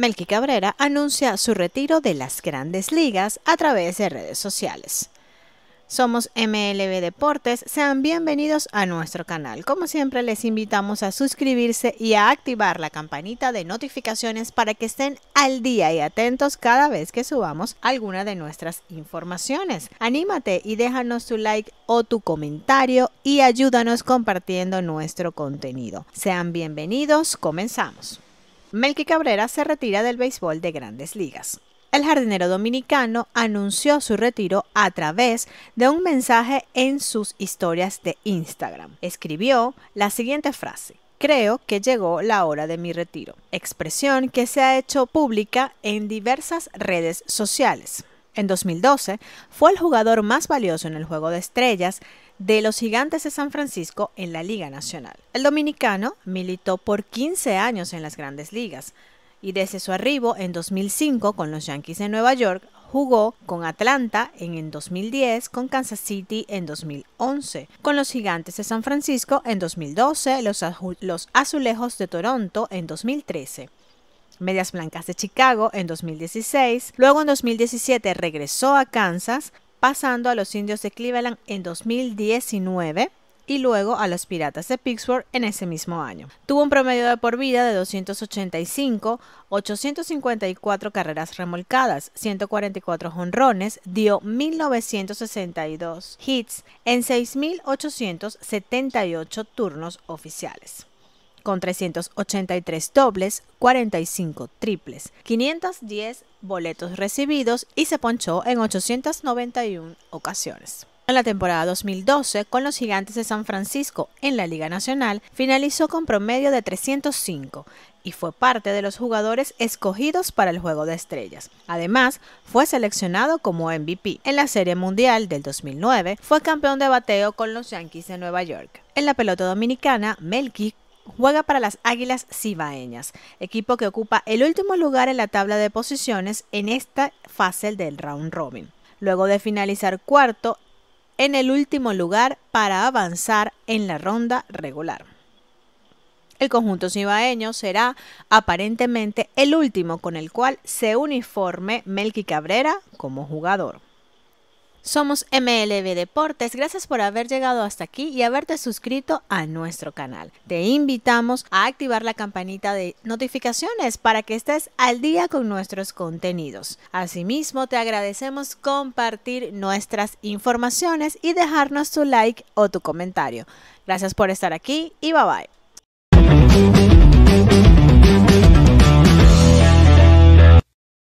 Melky Cabrera anuncia su retiro de las grandes ligas a través de redes sociales. Somos MLB Deportes, sean bienvenidos a nuestro canal. Como siempre les invitamos a suscribirse y a activar la campanita de notificaciones para que estén al día y atentos cada vez que subamos alguna de nuestras informaciones. Anímate y déjanos tu like o tu comentario y ayúdanos compartiendo nuestro contenido. Sean bienvenidos, comenzamos. Melky Cabrera se retira del béisbol de grandes ligas. El jardinero dominicano anunció su retiro a través de un mensaje en sus historias de Instagram. Escribió la siguiente frase. Creo que llegó la hora de mi retiro, expresión que se ha hecho pública en diversas redes sociales. En 2012 fue el jugador más valioso en el Juego de Estrellas de los Gigantes de San Francisco en la Liga Nacional. El dominicano militó por 15 años en las grandes ligas y desde su arribo en 2005 con los Yankees de Nueva York jugó con Atlanta en 2010, con Kansas City en 2011, con los Gigantes de San Francisco en 2012, los, los Azulejos de Toronto en 2013. Medias Blancas de Chicago en 2016, luego en 2017 regresó a Kansas, pasando a los Indios de Cleveland en 2019 y luego a los Piratas de Pittsburgh en ese mismo año. Tuvo un promedio de por vida de 285, 854 carreras remolcadas, 144 jonrones, dio 1962 hits en 6878 turnos oficiales con 383 dobles, 45 triples, 510 boletos recibidos y se ponchó en 891 ocasiones. En la temporada 2012, con los Gigantes de San Francisco en la Liga Nacional, finalizó con promedio de 305 y fue parte de los jugadores escogidos para el Juego de Estrellas. Además, fue seleccionado como MVP. En la Serie Mundial del 2009, fue campeón de bateo con los Yankees de Nueva York. En la pelota dominicana, Melky Juega para las Águilas Cibaeñas, equipo que ocupa el último lugar en la tabla de posiciones en esta fase del round robin, luego de finalizar cuarto en el último lugar para avanzar en la ronda regular. El conjunto cibaeño será aparentemente el último con el cual se uniforme Melqui Cabrera como jugador. Somos MLB Deportes, gracias por haber llegado hasta aquí y haberte suscrito a nuestro canal. Te invitamos a activar la campanita de notificaciones para que estés al día con nuestros contenidos. Asimismo, te agradecemos compartir nuestras informaciones y dejarnos tu like o tu comentario. Gracias por estar aquí y bye bye.